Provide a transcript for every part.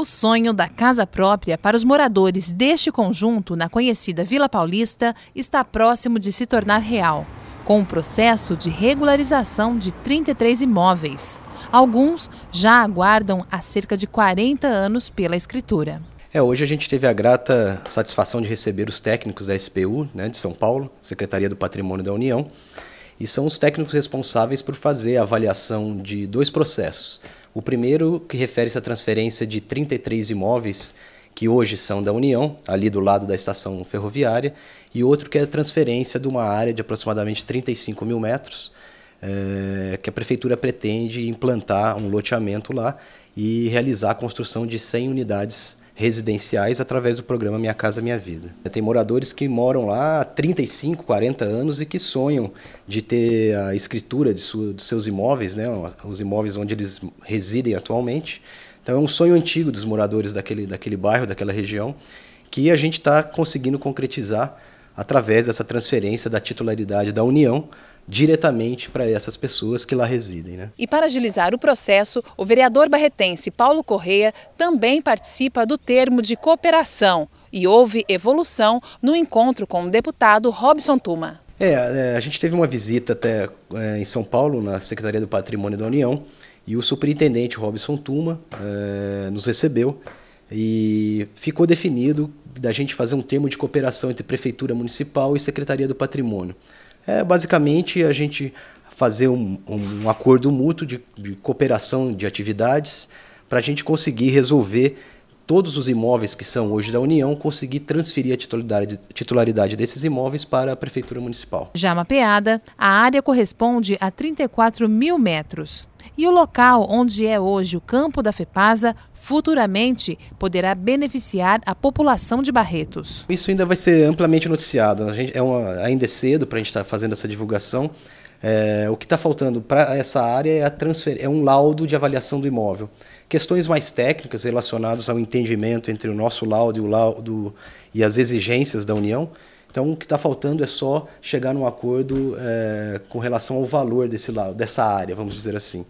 O sonho da casa própria para os moradores deste conjunto na conhecida Vila Paulista está próximo de se tornar real, com o um processo de regularização de 33 imóveis. Alguns já aguardam há cerca de 40 anos pela escritura. É, hoje a gente teve a grata satisfação de receber os técnicos da SPU, né, de São Paulo, Secretaria do Patrimônio da União, e são os técnicos responsáveis por fazer a avaliação de dois processos. O primeiro que refere-se à transferência de 33 imóveis que hoje são da União, ali do lado da estação ferroviária, e outro que é a transferência de uma área de aproximadamente 35 mil metros, é, que a prefeitura pretende implantar um loteamento lá e realizar a construção de 100 unidades residenciais através do programa Minha Casa Minha Vida. Tem moradores que moram lá há 35, 40 anos e que sonham de ter a escritura de, sua, de seus imóveis, né, os imóveis onde eles residem atualmente. Então é um sonho antigo dos moradores daquele, daquele bairro, daquela região, que a gente está conseguindo concretizar através dessa transferência da titularidade da União diretamente para essas pessoas que lá residem. Né? E para agilizar o processo, o vereador barretense Paulo Correia também participa do termo de cooperação e houve evolução no encontro com o deputado Robson Tuma. É, é, a gente teve uma visita até é, em São Paulo, na Secretaria do Patrimônio da União, e o superintendente Robson Tuma é, nos recebeu e ficou definido da gente fazer um termo de cooperação entre Prefeitura Municipal e Secretaria do Patrimônio é basicamente a gente fazer um, um acordo mútuo de, de cooperação de atividades para a gente conseguir resolver todos os imóveis que são hoje da União, conseguir transferir a titularidade, titularidade desses imóveis para a Prefeitura Municipal. Já é mapeada, a área corresponde a 34 mil metros. E o local onde é hoje o campo da FEPASA futuramente poderá beneficiar a população de Barretos. Isso ainda vai ser amplamente noticiado. Gente, é uma, ainda é cedo para a gente estar tá fazendo essa divulgação, é, o que está faltando para essa área é, transfer... é um laudo de avaliação do imóvel. Questões mais técnicas relacionadas ao entendimento entre o nosso laudo e, o laudo e as exigências da União. Então, o que está faltando é só chegar num acordo é, com relação ao valor desse laudo, dessa área, vamos dizer assim.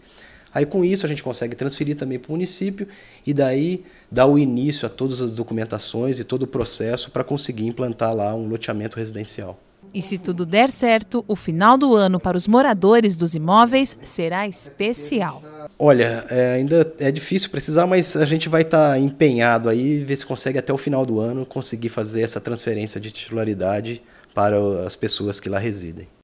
Aí, com isso, a gente consegue transferir também para o município e daí dar o início a todas as documentações e todo o processo para conseguir implantar lá um loteamento residencial. E se tudo der certo, o final do ano para os moradores dos imóveis será especial. Olha, é, ainda é difícil precisar, mas a gente vai estar tá empenhado aí, ver se consegue até o final do ano conseguir fazer essa transferência de titularidade para as pessoas que lá residem.